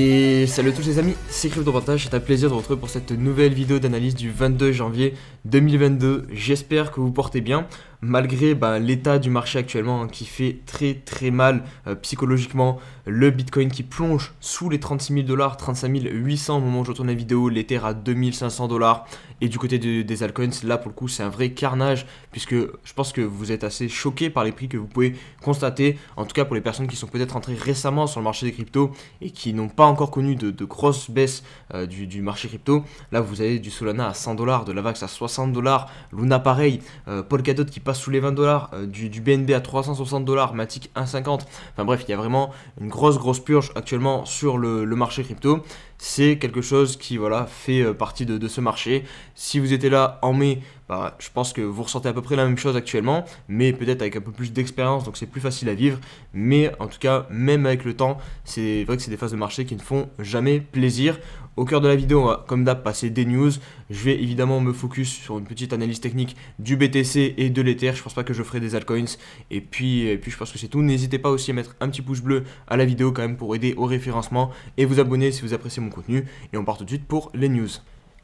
Et salut à tous les amis, c'est CryptoPantage, c'est un plaisir de vous retrouver pour cette nouvelle vidéo d'analyse du 22 janvier 2022. J'espère que vous portez bien malgré bah, l'état du marché actuellement hein, qui fait très très mal euh, psychologiquement, le Bitcoin qui plonge sous les 36 000 dollars, 35 800 au moment où je tourne la vidéo, l'Ether à 2500 dollars, et du côté des altcoins, là pour le coup c'est un vrai carnage, puisque je pense que vous êtes assez choqué par les prix que vous pouvez constater, en tout cas pour les personnes qui sont peut-être entrées récemment sur le marché des cryptos et qui n'ont pas encore connu de, grosses baisses euh, du, marché crypto, là vous avez du Solana à 100 dollars, de l'Avax à 60 dollars, Luna pareil, paul euh, Polkadot qui sous les 20 dollars, euh, du, BNB à 360 dollars, Matic 1,50. Enfin bref, il y a vraiment une grosse grosse purge actuellement sur le, marché crypto. C'est quelque chose qui voilà fait euh, partie de, de ce marché. Si vous étiez là en mai, bah, je pense que vous ressentez à peu près la même chose actuellement, mais peut-être avec un peu plus d'expérience, donc c'est plus facile à vivre. Mais en tout cas, même avec le temps, c'est vrai que c'est des phases de marché qui ne font jamais plaisir. Au cœur de la vidéo, on va comme d'hab passer des news. Je vais évidemment me focus sur une petite analyse technique du BTC et de l'Ether. Je pense pas que je ferai des altcoins. Et puis, et puis je pense que c'est tout. N'hésitez pas aussi à mettre un petit pouce bleu à la vidéo quand même pour aider au référencement et vous abonner si vous appréciez mon contenu. Et on part tout de suite pour les news.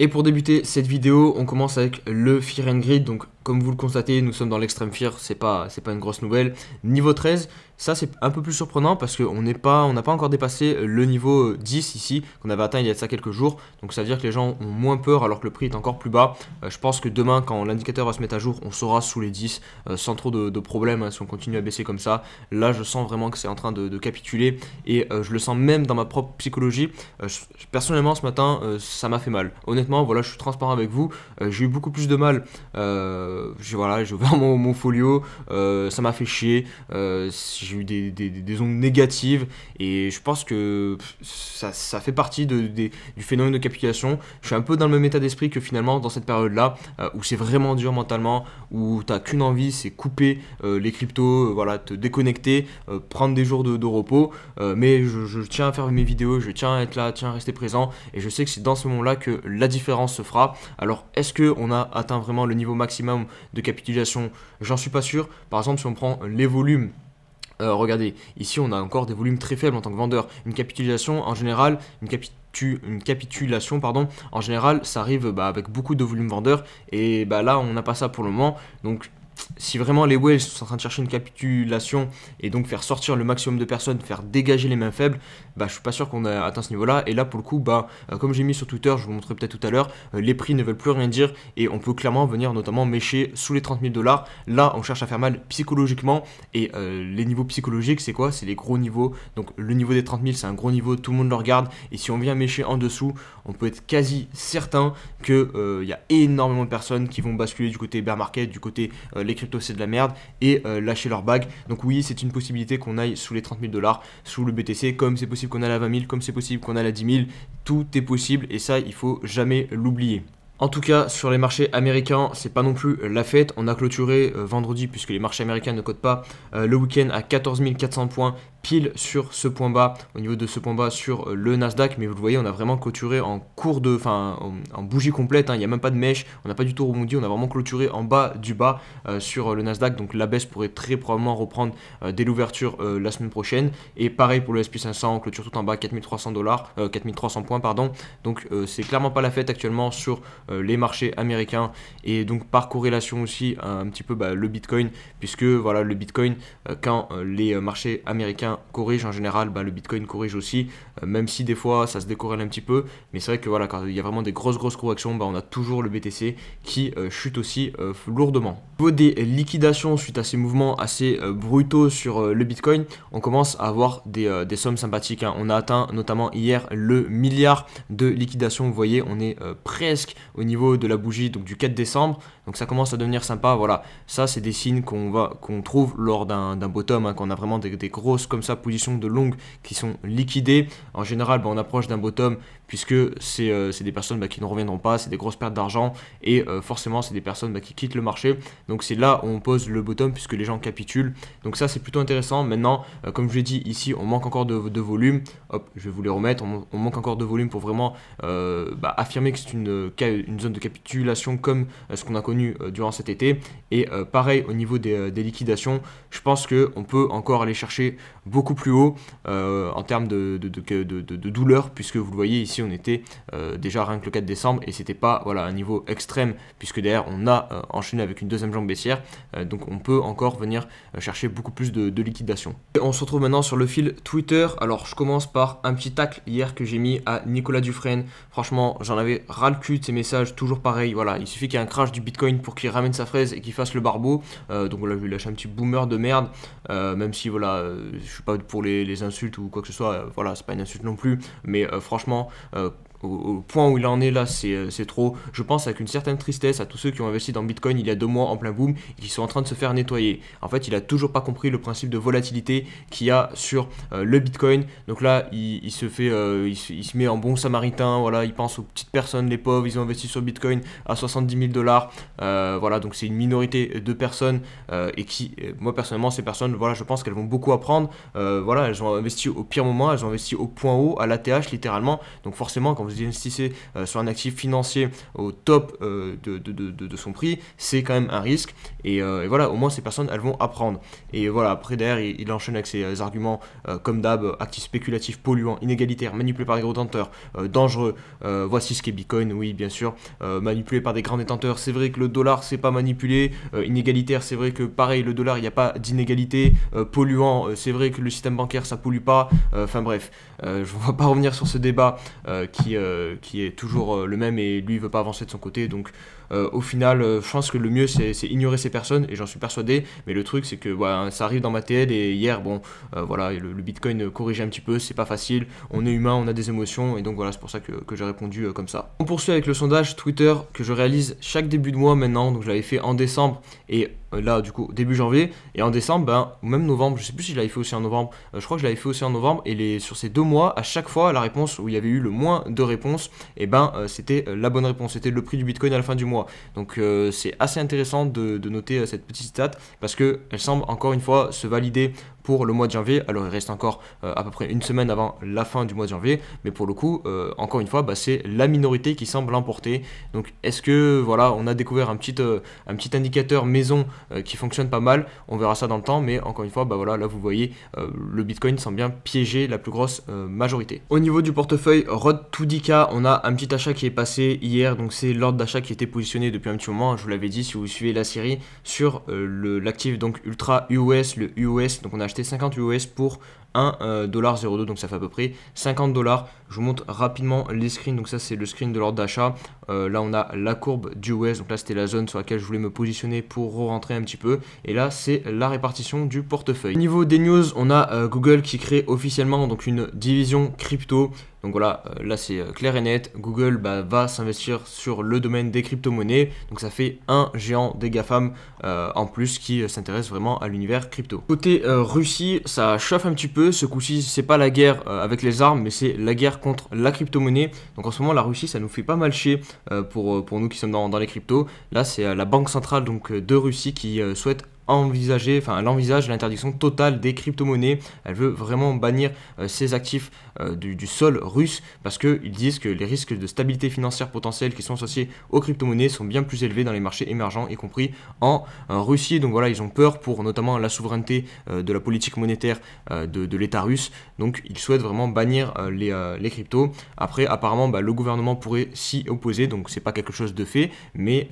Et pour débuter cette vidéo, on commence avec le fire and donc comme vous le constatez, nous sommes dans l'extrême fear. c'est pas, pas une grosse nouvelle. Niveau 13, ça c'est un peu plus surprenant parce qu'on n'est pas, on n'a pas encore dépassé le niveau 10 ici qu'on avait atteint il y a de ça quelques jours. Donc ça veut dire que les gens ont moins peur alors que le prix est encore plus bas. Euh, je pense que demain quand l'indicateur va se mettre à jour, on saura sous les 10 euh, sans trop de, problèmes hein, si on continue à baisser comme ça. Là je sens vraiment que c'est en train de, capituler et euh, je le sens même dans ma propre psychologie. personnellement ce matin ça m'a fait mal. Honnêtement voilà je suis transparent avec vous. J'ai eu beaucoup plus de mal euh, j'ai voilà, ouvert mon, mon folio, ça m'a fait chier, euh, j'ai eu des, ondes négatives, et je pense que ça, fait partie du phénomène de capitulation. Je suis un peu dans le même état d'esprit que finalement dans cette période-là, euh, où c'est vraiment dur mentalement, où t'as qu'une envie, c'est couper les cryptos, voilà, te déconnecter, prendre des jours de, repos, mais je, tiens à faire mes vidéos, je tiens à être là, tiens à rester présent, et je sais que c'est dans ce moment-là que la différence se fera. Alors, est-ce que on a atteint vraiment le niveau maximum de capitulation, j'en suis pas sûr. Par exemple, si on prend les volumes euh, regardez, ici on a encore des volumes très faibles en tant que vendeur. Une capitulation, en général, une, une capitulation, pardon, en général, ça arrive bah, avec beaucoup de volumes vendeurs. Et bah, là, on n'a pas ça pour le moment. Donc si vraiment les Wales sont en train de chercher une capitulation et donc faire sortir le maximum de personnes, faire dégager les mains faibles, bah, je suis pas sûr qu'on a atteint ce niveau-là. Et là, pour le coup, bah, euh, comme j'ai mis sur Twitter, je vous montrerai peut-être tout à l'heure, euh, les prix ne veulent plus rien dire et on peut clairement venir notamment mécher sous les 30 000 dollars. Là, on cherche à faire mal psychologiquement et euh, les niveaux psychologiques, c'est quoi C'est les gros niveaux. Donc le niveau des 30 000, c'est un gros niveau, tout le monde le regarde. Et si on vient mécher en dessous, on peut être quasi certain qu'il il y a énormément de personnes qui vont basculer du côté bear market, du côté les cryptos c'est de la merde et euh, lâcher leur bague. Donc oui, c'est une possibilité qu'on aille sous les 30 000 dollars, sous le BTC, comme c'est possible qu'on aille à 20 000, comme c'est possible qu'on aille à 10 000. Tout est possible et ça, il faut jamais l'oublier. En tout cas, sur les marchés américains, c'est pas non plus la fête. On a clôturé euh, vendredi, puisque les marchés américains ne cotent pas, euh, le week-end à 14 400 points pile sur ce point bas, au niveau de ce point bas sur euh, le Nasdaq, mais vous le voyez, on a vraiment clôturé en cours de, enfin, en, bougie complète, hein. il n'y a même pas de mèche, on n'a pas du tout rebondi, on a vraiment clôturé en bas du bas euh, sur euh, le Nasdaq, donc la baisse pourrait très probablement reprendre dès l'ouverture la semaine prochaine, et pareil pour le SP500, on clôture tout en bas, 4300 dollars, 4300 points, pardon, donc c'est clairement pas la fête actuellement sur les marchés américains, et donc par corrélation aussi un petit peu bah, le Bitcoin, puisque voilà, le Bitcoin, quand les marchés américains corrige en général, bah, le Bitcoin corrige aussi, euh, même si des fois ça se décorrèle un petit peu. Mais c'est vrai que voilà, quand il y a vraiment des grosses grosses corrections, bah, on a toujours le BTC qui euh, chute aussi euh, lourdement. Au niveau des liquidations suite à ces mouvements assez brutaux sur le Bitcoin, on commence à avoir des, sommes sympathiques. Hein. On a atteint notamment hier le milliard de liquidations. Vous voyez, on est presque au niveau de la bougie donc du 4 décembre. Donc ça commence à devenir sympa. Voilà, ça c'est des signes qu'on va qu'on trouve lors d'un bottom, hein, qu'on a vraiment des, grosses comme ça positions de longue qui sont liquidées. En général, ben, on approche d'un bottom puisque euh, c'est des personnes bah, qui ne reviendront pas, c'est des grosses pertes d'argent, et euh, forcément c'est des personnes bah, qui quittent le marché. Donc c'est là où on pose le bottom, puisque les gens capitulent. Donc ça c'est plutôt intéressant. Maintenant, euh, comme je l'ai dit, ici on manque encore de, volume. Hop, je vais vous les remettre. On, manque encore de volume pour vraiment bah, affirmer que c'est une, une, zone de capitulation comme ce qu'on a connu durant cet été. Et pareil au niveau des, liquidations, je pense qu'on peut encore aller chercher beaucoup plus haut en termes de, de, de douleur, puisque vous le voyez ici on était euh, déjà rien que le 4 décembre et c'était pas voilà, un niveau extrême puisque derrière on a euh, enchaîné avec une deuxième jambe baissière euh, donc on peut encore venir chercher beaucoup plus de, liquidation. on se retrouve maintenant sur le fil Twitter. Alors je commence par un petit tacle hier que j'ai mis à Nicolas Dufresne. Franchement j'en avais ras le cul de ces messages, toujours pareil. Voilà, il suffit qu'il y ait un crash du Bitcoin pour qu'il ramène sa fraise et qu'il fasse le barbeau. donc voilà, je lui lâche un petit boomer de merde, même si voilà, je suis pas pour les, les, insultes ou quoi que ce soit. voilà, c'est pas une insulte non plus, mais franchement uh, au, point où il en est là, euh, c'est trop. Je pense avec une certaine tristesse à tous ceux qui ont investi dans Bitcoin il y a deux mois en plein boom et qui sont en train de se faire nettoyer. En fait, il a toujours pas compris le principe de volatilité qu'il y a sur euh, le Bitcoin. Donc là, il, se fait, euh, il, se, met en bon samaritain. Voilà, il pense aux petites personnes, les pauvres. Ils ont investi sur Bitcoin à 70 000 dollars. voilà, donc c'est une minorité de personnes et qui, moi personnellement, ces personnes, voilà, je pense qu'elles vont beaucoup apprendre. voilà, elles ont investi au pire moment, elles ont investi au point haut, à l'ATH littéralement. Donc forcément, quand vous vous investissez euh, sur un actif financier au top euh, de, son prix, c'est quand même un risque. Euh, et, voilà, au moins ces personnes, elles vont apprendre. Et voilà, après derrière, il, enchaîne avec ses arguments comme d'hab, actifs spéculatifs, polluants, inégalitaires, manipulés par les gros détenteurs, dangereux. voici ce qu'est Bitcoin, oui, bien sûr, manipulé par des grands détenteurs. C'est vrai que le dollar, c'est pas manipulé. inégalitaire, c'est vrai que pareil, le dollar, il n'y a pas d'inégalité. polluant, c'est vrai que le système bancaire, ça pollue pas. Enfin bref, je ne vais pas revenir sur ce débat qui euh, qui est toujours euh, le même et lui veut pas avancer de son côté, donc euh, au final, euh, je pense que le mieux c'est ignorer ces personnes et j'en suis persuadé. Mais le truc c'est que voilà, hein, ça arrive dans ma TL et hier, bon, euh, voilà, le, Bitcoin corrigeait un petit peu, c'est pas facile. On est humain, on a des émotions et donc voilà, c'est pour ça que, j'ai répondu comme ça. On poursuit avec le sondage Twitter que je réalise chaque début de mois maintenant. Donc je l'avais fait en décembre et là du coup début janvier et en décembre ben même novembre je sais plus si je l'avais fait aussi en novembre je crois que je l'avais fait aussi en novembre et sur ces deux mois à chaque fois la réponse où il y avait eu le moins de réponses et ben c'était la bonne réponse c'était le prix du bitcoin à la fin du mois donc euh, c'est assez intéressant de, de noter euh, cette petite stat parce qu'elle semble encore une fois se valider pour le mois de janvier. Alors il reste encore euh, à peu près une semaine avant la fin du mois de janvier, mais pour le coup, euh, encore une fois, bah, c'est la minorité qui semble l'emporter. Donc est-ce que voilà, on a découvert un petit, euh, un petit indicateur maison qui fonctionne pas mal On verra ça dans le temps, mais encore une fois, bah voilà, là vous voyez, le Bitcoin semble bien piéger la plus grosse majorité. Au niveau du portefeuille Rod dk on a un petit achat qui est passé hier, donc c'est l'ordre d'achat qui était positionné depuis un petit moment. Hein, je vous l'avais dit, si vous suivez la série sur l'actif donc Ultra US, le US, donc on a acheté 50 US pour 1,02$, euh, donc ça fait à peu près 50$. Je vous montre rapidement les screens, donc ça c'est le screen de l'ordre d'achat. Euh, là on a la courbe du US, donc là c'était la zone sur laquelle je voulais me positionner pour re rentrer un petit peu. Et là c'est la répartition du portefeuille. Au niveau des news, on a euh, Google qui crée officiellement donc une division crypto. Donc voilà, euh, là c'est euh, clair et net, Google bah, va s'investir sur le domaine des crypto-monnaies, donc ça fait un géant des GAFAM euh, en plus qui s'intéresse vraiment à l'univers crypto. Côté Russie, ça chauffe un petit peu, ce coup-ci c'est pas la guerre avec les armes, mais c'est la guerre contre la crypto-monnaie, donc en ce moment la Russie ça nous fait pas mal chier pour, pour nous qui sommes dans, les cryptos, là c'est la banque centrale donc, de Russie qui souhaite envisager, enfin elle envisage l'interdiction totale des crypto-monnaies. Elle veut vraiment bannir ses euh, ces actifs euh, du, sol russe parce qu'ils disent que les risques de stabilité financière potentielle qui sont associés aux crypto-monnaies sont bien plus élevés dans les marchés émergents, y compris en euh, Russie. Donc voilà, ils ont peur pour notamment la souveraineté de la politique monétaire de, l'État russe. Donc ils souhaitent vraiment bannir les, les, cryptos. Après, apparemment, bah, le gouvernement pourrait s'y opposer, donc c'est pas quelque chose de fait, mais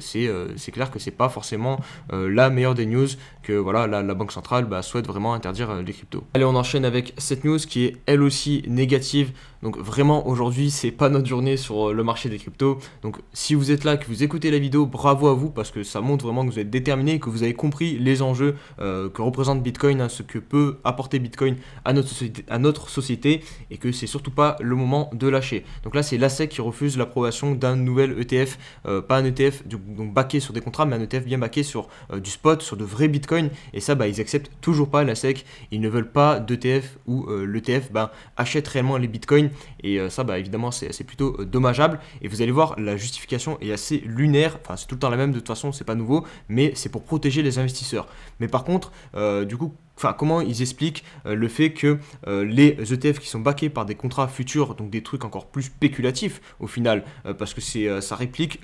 c'est clair que c'est pas forcément la meilleure des news que voilà, la, Banque centrale bah, souhaite vraiment interdire euh, les cryptos. Allez, on enchaîne avec cette news qui est elle aussi négative donc vraiment aujourd'hui c'est pas notre journée sur euh, le marché des cryptos. Donc si vous êtes là, que vous écoutez la vidéo, bravo à vous parce que ça montre vraiment que vous êtes déterminé, que vous avez compris les enjeux euh, que représente Bitcoin, hein, ce que peut apporter Bitcoin à notre, société, à notre société et que c'est surtout pas le moment de lâcher. Donc là c'est l'ASEC qui refuse l'approbation d'un nouvel ETF, euh, pas un ETF baqué sur des contrats, mais un ETF bien baqué sur du spot, sur de vrais Bitcoins Et ça bah ils acceptent toujours pas l'ASEC. Ils ne veulent pas d'ETF où l'ETF bah, achète réellement les Bitcoins et euh, ça, bah, évidemment, c'est plutôt euh, dommageable. Et vous allez voir, la justification est assez lunaire. Enfin, c'est tout le temps la même, de toute façon, c'est pas nouveau, mais c'est pour protéger les investisseurs. Mais par contre, euh, du coup, Enfin, comment ils expliquent euh, le fait que euh, les ETF qui sont backés par des contrats futurs, donc des trucs encore plus spéculatifs au final, euh, parce que c'est ça réplique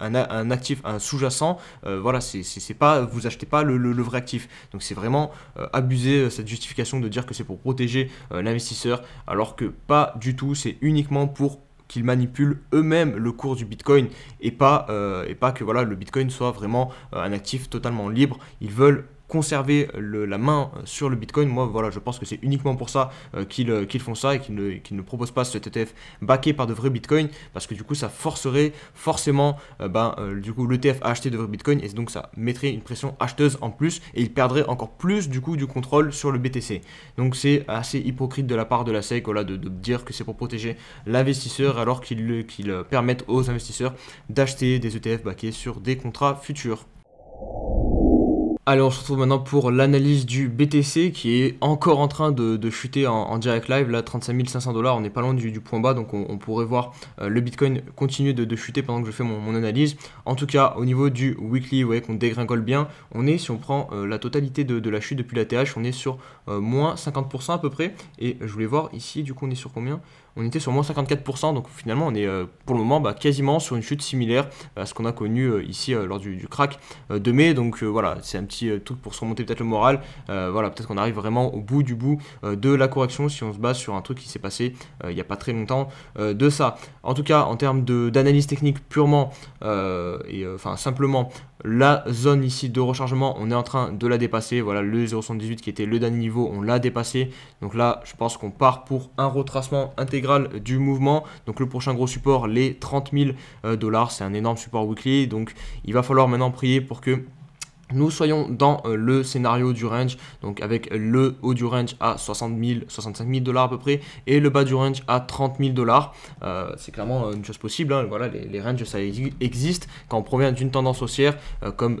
un, actif, un sous-jacent, voilà, c'est pas, vous achetez pas le, vrai actif. Donc c'est vraiment abuser cette justification de dire que c'est pour protéger l'investisseur, alors que pas du tout, c'est uniquement pour qu'ils manipulent eux-mêmes le cours du Bitcoin et pas, et pas que voilà, le Bitcoin soit vraiment un actif totalement libre. Ils veulent conserver la main euh, sur le Bitcoin. Moi, voilà, je pense que c'est uniquement pour ça euh, euh, qu'ils font ça et qu'ils ne, proposent pas cet ETF backé par de vrais Bitcoins, parce que du coup, ça forcerait forcément ben, du coup l'ETF à acheter de vrais Bitcoins, et donc ça mettrait une pression acheteuse en plus, et il perdrait encore plus du coup du contrôle sur le BTC. Donc c'est assez hypocrite de la part de la SEC de, dire que c'est pour protéger l'investisseur, alors qu'ils qu'il permettent aux investisseurs d'acheter des ETF backés sur des contrats futurs. Allez, on se retrouve maintenant pour l'analyse du BTC qui est encore en train de, chuter en, direct live. Là, 35 500 dollars, on n'est pas loin du, point bas, donc on, pourrait voir euh, le Bitcoin continuer de, chuter pendant que je fais mon, analyse. En tout cas, au niveau du weekly, vous voyez qu'on dégringole bien. On est, si on prend euh, la totalité de, la chute depuis la TH, on est sur euh, moins 50% à peu près. Et je voulais voir ici, du coup, on est sur combien on était sur moins 54%, donc finalement on est pour le moment bah, quasiment sur une chute similaire à ce qu'on a connu ici lors du crack de mai. Donc voilà, c'est un petit tout euh, pour se remonter peut-être le moral. Euh, voilà, peut-être qu'on arrive vraiment au bout du bout euh, de la correction si on se base sur un truc qui s'est passé il n'y a pas très longtemps de ça. En tout cas, en termes d'analyse technique purement et enfin simplement la zone ici de rechargement, on est en train de la dépasser. Voilà, le 0,78 qui était le dernier niveau, on l'a dépassé. Donc là, je pense qu'on part pour un retracement intégral du mouvement. Donc le prochain gros support, les 30 000 dollars, c'est un énorme support weekly. Donc il va falloir maintenant prier pour que nous soyons dans euh, le scénario du range, donc avec le haut du range à 60 000, 65 000 dollars à peu près, et le bas du range à 30 000 dollars. Euh, c'est clairement euh, une chose possible. Hein. Voilà, les, ranges ça existe quand on provient d'une tendance haussière, comme,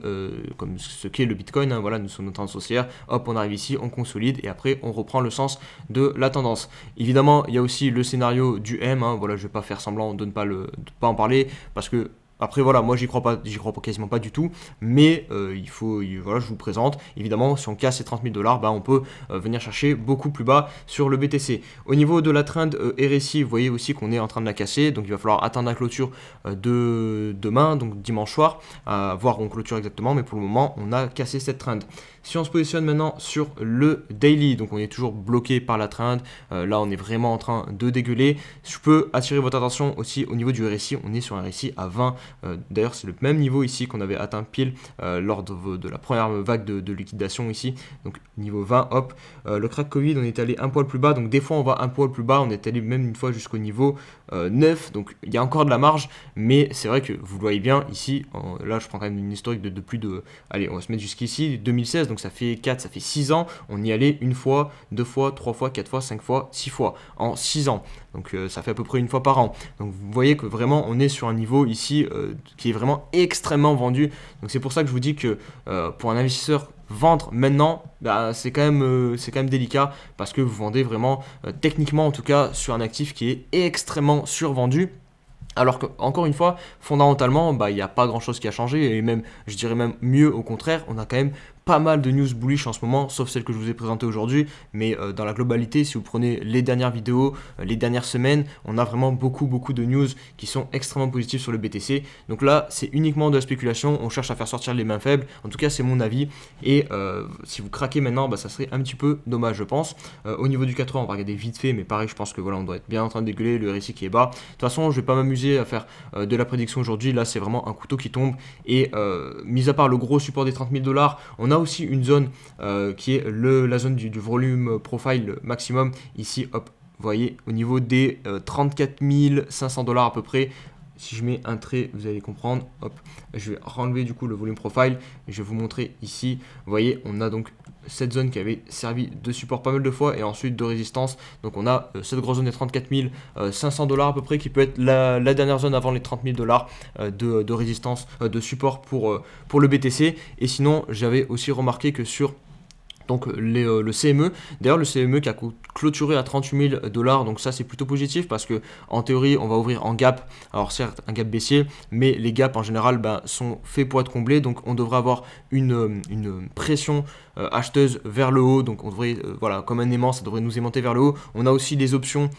comme ce qu'est le Bitcoin. Hein, voilà, nous sommes dans une tendance haussière. Hop, on arrive ici, on consolide et après on reprend le sens de la tendance. Évidemment, il y a aussi le scénario du M. Hein. Voilà, je vais pas faire semblant de ne pas le, pas en parler parce que après voilà, moi j'y crois pas, j'y crois quasiment pas du tout, mais euh, il faut, voilà, je vous présente. Évidemment, si on casse ces 30 000 dollars, bah, on peut euh, venir chercher beaucoup plus bas sur le BTC. Au niveau de la trend euh, RSI, vous voyez aussi qu'on est en train de la casser, donc il va falloir atteindre la clôture de demain, donc dimanche soir, à voir on clôture exactement, mais pour le moment, on a cassé cette trend. Si on se positionne maintenant sur le daily, donc on est toujours bloqué par la trend, là on est vraiment en train de dégueuler. Je peux attirer votre attention aussi au niveau du RSI, on est sur un RSI à 20 euh, d'ailleurs, c'est le même niveau ici qu'on avait atteint pile euh, lors de, la première vague de, liquidation ici. Donc niveau 20, hop. Euh, le crack Covid, on est allé un poil plus bas. Donc des fois, on va un poil plus bas. On est allé même une fois jusqu'au niveau 9. Donc il y a encore de la marge. Mais c'est vrai que vous le voyez bien ici. là, je prends quand même une historique de, plus de... Allez, on va se mettre jusqu'ici. 2016, donc ça fait 4, ça fait 6 ans. On y allait une fois, deux fois, trois fois, quatre fois, cinq fois, six fois. En 6 ans. Donc euh, ça fait à peu près une fois par an. Donc vous voyez que vraiment on est sur un niveau ici euh, qui est vraiment extrêmement vendu. Donc c'est pour ça que je vous dis que euh, pour un investisseur vendre maintenant, bah, c'est quand, même, quand même délicat parce que vous vendez vraiment, techniquement en tout cas, sur un actif qui est extrêmement survendu. Alors que, encore une fois, fondamentalement, bah, il n'y a pas grand chose qui a changé, et même, je dirais même mieux au contraire, on a quand même pas mal de news bullish en ce moment, sauf celle que je vous ai présentée aujourd'hui, mais euh, dans la globalité, si vous prenez les dernières vidéos, euh, les dernières semaines, on a vraiment beaucoup beaucoup de news qui sont extrêmement positives sur le BTC. Donc là, c'est uniquement de la spéculation, on cherche à faire sortir les mains faibles, en tout cas c'est mon avis, et euh, si vous craquez maintenant, bah, ça serait un petit peu dommage je pense. au niveau du 4 on va regarder vite fait, mais pareil, je pense que voilà, on doit être bien en train de dégueuler, le RSI qui est bas. De toute façon, je vais pas m'amuser à faire de la prédiction aujourd'hui, là c'est vraiment un couteau qui tombe, et mis à part le gros support des 30 000 dollars, on a aussi une zone euh, qui est le, la zone du, volume profile maximum. Ici, hop, voyez, au niveau des 34 euh, 500 dollars à peu près, si je mets un trait, vous allez comprendre. Hop, je vais enlever du coup le volume profile. Je vais vous montrer ici. voyez, on a donc cette zone qui avait servi de support pas mal de fois et ensuite de résistance. Donc on a euh, cette grosse zone des 34 500 euh, dollars à peu près qui peut être la, dernière zone avant les 30 000 dollars euh, de, de, résistance, de support pour, pour le BTC. Et sinon, j'avais aussi remarqué que sur donc euh, euh, le CME. D'ailleurs, le CME qui a clôturé à 38 000 dollars, donc ça c'est plutôt positif parce que en théorie, on va ouvrir en gap. Alors certes, un gap baissier, mais les gaps en général ben, sont faits pour être comblés, donc on devrait avoir une, euh, pression acheteuse vers le haut, donc on devrait, voilà, comme un aimant, ça devrait nous aimanter vers le haut. On a aussi des options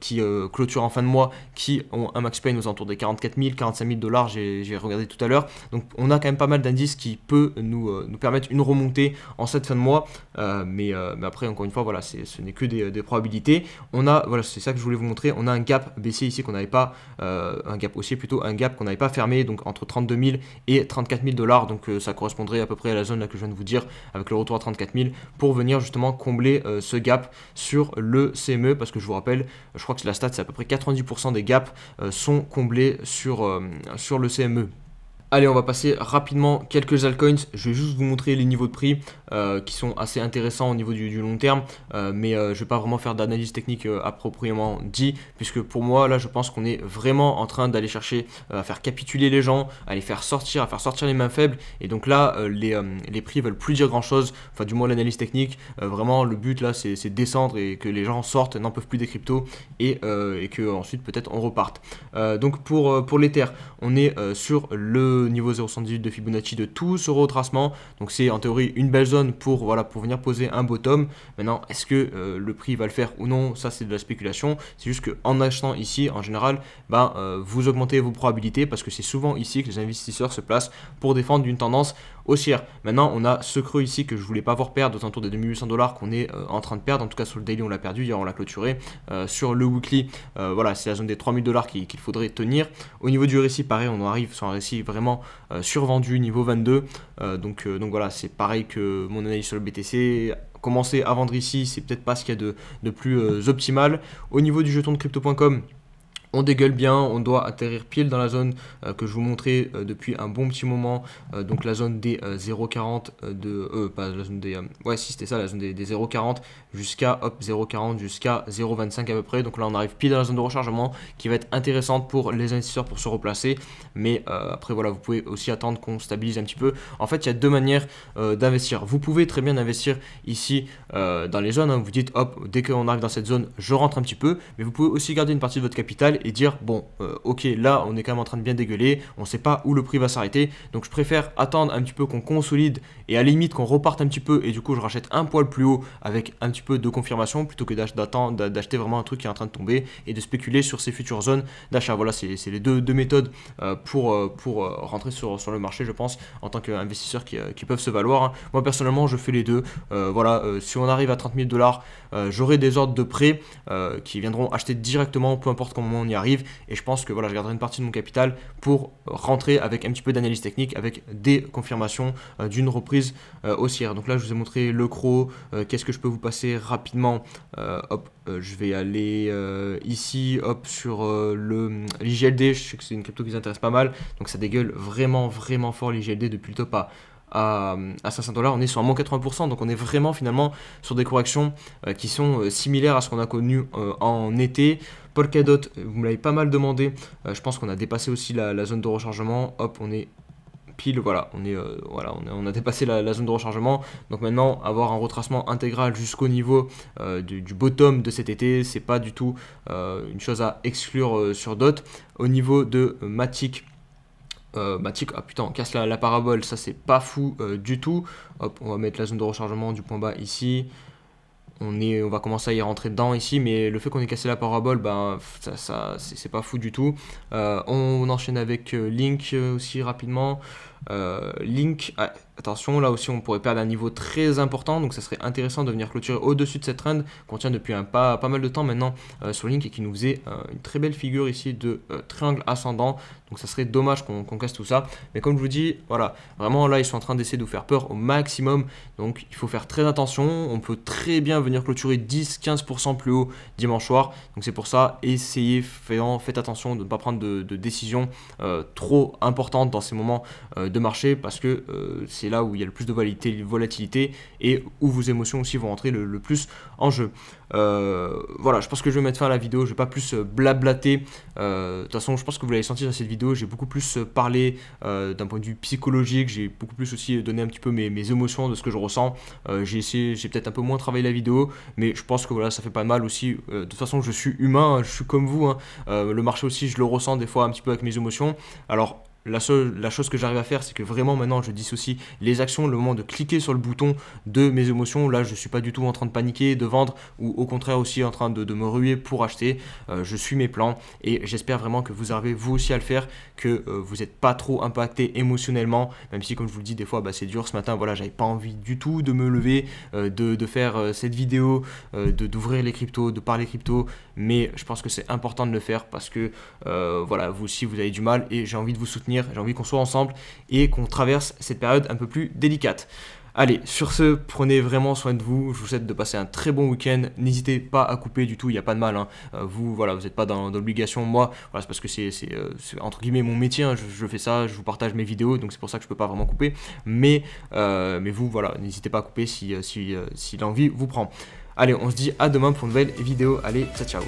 qui clôturent en fin de mois, qui ont un max pay aux alentours des 44 000, 45 000 dollars, j'ai regardé tout à l'heure. Donc on a quand même pas mal d'indices qui peut nous, nous permettre une remontée en cette fin mois, euh, euh, mais, après, encore une fois, voilà, ce n'est que des, probabilités. On a, voilà, c'est ça que je voulais vous montrer. On a un gap baissé ici qu'on n'avait pas, euh, un gap haussier plutôt, un gap qu'on n'avait pas fermé, donc entre 32 000 et 34 000 dollars. Donc ça correspondrait à peu près à la zone là que je viens de vous dire avec le retour à 34 000 pour venir justement combler ce gap sur le CME parce que je vous rappelle, je crois que c'est la stat c'est à peu près 90% des gaps sont comblés sur, sur le CME. Allez, on va passer rapidement quelques altcoins. Je vais juste vous montrer les niveaux de prix euh, qui sont assez intéressants au niveau du, long terme, euh, mais euh, je ne vais pas vraiment faire d'analyse technique appropriément dit, puisque pour moi, là, je pense qu'on est vraiment en train d'aller chercher à faire capituler les gens, à les faire sortir, à faire sortir les mains faibles. Et donc là, les, les, prix veulent plus dire grand-chose, enfin du moins l'analyse technique. vraiment, le but là, c'est descendre et que les gens sortent, n'en peuvent plus des cryptos, et, et que ensuite peut-être on reparte. donc pour, pour l'Ether, on est sur le niveau 0,78 de Fibonacci de tout ce retracement. Donc c'est en théorie une belle zone pour, voilà, pour venir poser un bottom. Maintenant, est-ce que euh, le prix va le faire ou non Ça, c'est de la spéculation. C'est juste que En achetant ici, en général, ben euh, vous augmentez vos probabilités parce que c'est souvent ici que les investisseurs se placent pour défendre une tendance haussière. Maintenant, on a ce creux ici que je voulais pas voir perdre aux alentours des 2800 dollars qu'on est euh, en train de perdre. En tout cas, sur le daily, on l'a perdu. Hier, on l'a clôturé. Euh, sur le weekly, euh, voilà, c'est la zone des 3000 dollars qu'il faudrait tenir. Au niveau du récit, pareil, on arrive sur un récit vraiment survendu, niveau 22. donc, donc voilà, c'est pareil que mon analyse sur le BTC commencer à vendre ici, c'est peut-être pas ce qu'il y a de, plus optimal. Au niveau du jeton de crypto.com, on dégueule bien, on doit atterrir pile dans la zone euh, que je vous montrais euh, depuis un bon petit moment, euh, donc la zone des 0,40 de... pas la zone des... ouais si c'était ça, la zone des, 0,40 jusqu'à... 0,40 jusqu'à 0,25 à peu près. Donc là on arrive pile dans la zone de rechargement qui va être intéressante pour les investisseurs pour se replacer. Mais après voilà, vous pouvez aussi attendre qu'on stabilise un petit peu. En fait, il y a deux manières d'investir. Vous pouvez très bien investir ici dans les zones. Hein. Vous dites hop, dès qu'on arrive dans cette zone, je rentre un petit peu. Mais vous pouvez aussi garder une partie de votre capital et dire bon, euh, ok, là on est quand même en train de bien dégueuler, on sait pas où le prix va s'arrêter, donc je préfère attendre un petit peu qu'on consolide et à la limite qu'on reparte un petit peu et du coup je rachète un poil plus haut avec un petit peu de confirmation plutôt que d'attendre, d'acheter vraiment un truc qui est en train de tomber et de spéculer sur ces futures zones d'achat. Voilà, c'est les deux, méthodes euh, pour, euh, pour rentrer sur, sur le marché, je pense, en tant qu'investisseur qui, peuvent se valoir. Hein. Moi personnellement, je fais les deux. voilà, si on arrive à 30 000 dollars, j'aurai des ordres de prêt qui viendront acheter directement, peu importe comment on arrive. Et je pense que voilà, je garderai une partie de mon capital pour rentrer avec un petit peu d'analyse technique, avec des confirmations euh, d'une reprise euh, haussière. Donc là, je vous ai montré le croc. Euh, qu'est-ce que je peux vous passer rapidement Hop, je vais aller ici, hop, sur le l'IGLD. Je sais que c'est une crypto qui vous intéresse pas mal. Donc ça dégueule vraiment, vraiment fort l'IGLD depuis le top à à, 500 dollars, on est sur un moins 80%, donc on est vraiment finalement sur des corrections qui sont similaires à ce qu'on a connu en été. Polkadot, vous me l'avez pas mal demandé. Euh, je pense qu'on a dépassé aussi la, zone de rechargement. Hop, on est pile, voilà, on, est, euh, voilà, on, a, dépassé la, zone de rechargement. Donc maintenant, avoir un retracement intégral jusqu'au niveau euh, du, bottom de cet été, c'est pas du tout une chose à exclure sur DOT. Au niveau de Matic, Matic, ah putain, on casse la, parabole, ça c'est pas fou du tout. Hop, on va mettre la zone de rechargement du point bas ici on, va commencer à y rentrer dedans ici, mais le fait qu'on ait cassé la parabole, ben, ça, c'est pas fou du tout. Euh, on, enchaîne avec euh, Link euh, aussi rapidement. Euh, Link, ah, attention, là aussi on pourrait perdre un niveau très important, donc ça serait intéressant de venir clôturer au-dessus de cette trend qu'on tient depuis un pas, pas mal de temps maintenant euh, sur Link et qui nous faisait euh, une très belle figure ici de triangle ascendant. Donc ça serait dommage qu'on casse tout ça. Mais comme je vous dis, voilà, vraiment là ils sont en train d'essayer de vous faire peur au maximum. Donc il faut faire très attention. On peut très bien venir clôturer 10-15% plus haut dimanche soir. Donc c'est pour ça, essayez, faites attention de ne pas prendre de, de décisions trop importante dans ces moments euh, de marché parce que euh, c'est là où il y a le plus de volatilité, et où vos émotions aussi vont rentrer le, plus en jeu. Euh, voilà, je pense que je vais mettre fin à la vidéo, je vais pas plus blablater. De toute façon, je pense que vous l'avez senti dans cette vidéo, j'ai beaucoup plus parlé d'un point de vue psychologique, j'ai beaucoup plus aussi donné un petit peu mes, mes émotions de ce que je ressens. j'ai essayé, j'ai peut-être un peu moins travaillé la vidéo, mais je pense que voilà, ça fait pas mal aussi. de toute façon, je suis humain, hein, je suis comme vous. Hein. le marché aussi, je le ressens des fois un petit peu avec mes émotions. Alors, la, seule, la chose que j'arrive à faire, c'est que vraiment maintenant, je dissocie les actions, le moment de cliquer sur le bouton de mes émotions. Là, je ne suis pas du tout en train de paniquer, de vendre, ou au contraire aussi en train de, me ruer pour acheter. Euh, je suis mes plans et j'espère vraiment que vous arrivez vous aussi à le faire, que euh, vous n'êtes pas trop impacté émotionnellement, même si comme je vous le dis, des fois, bah, c'est dur. Ce matin, voilà, j'avais pas envie du tout de me lever, euh, de, faire cette vidéo, d'ouvrir les cryptos, de parler crypto, mais je pense que c'est important de le faire parce que voilà, vous aussi, vous avez du mal et j'ai envie de vous soutenir j'ai envie qu'on soit ensemble et qu'on traverse cette période un peu plus délicate. Allez, sur ce, prenez vraiment soin de vous. Je vous souhaite de passer un très bon week-end. N'hésitez pas à couper du tout, il n'y a pas de mal. Hein. Euh, vous, voilà, vous n'êtes pas dans, l'obligation. Moi, voilà, c'est parce que c'est, euh, entre guillemets mon métier. Hein. Je, fais ça, je vous partage mes vidéos, donc c'est pour ça que je ne peux pas vraiment couper. Mais, euh, mais vous, voilà, n'hésitez pas à couper si, si l'envie vous prend. Allez, on se dit à demain pour une nouvelle vidéo. Allez, ciao, ciao.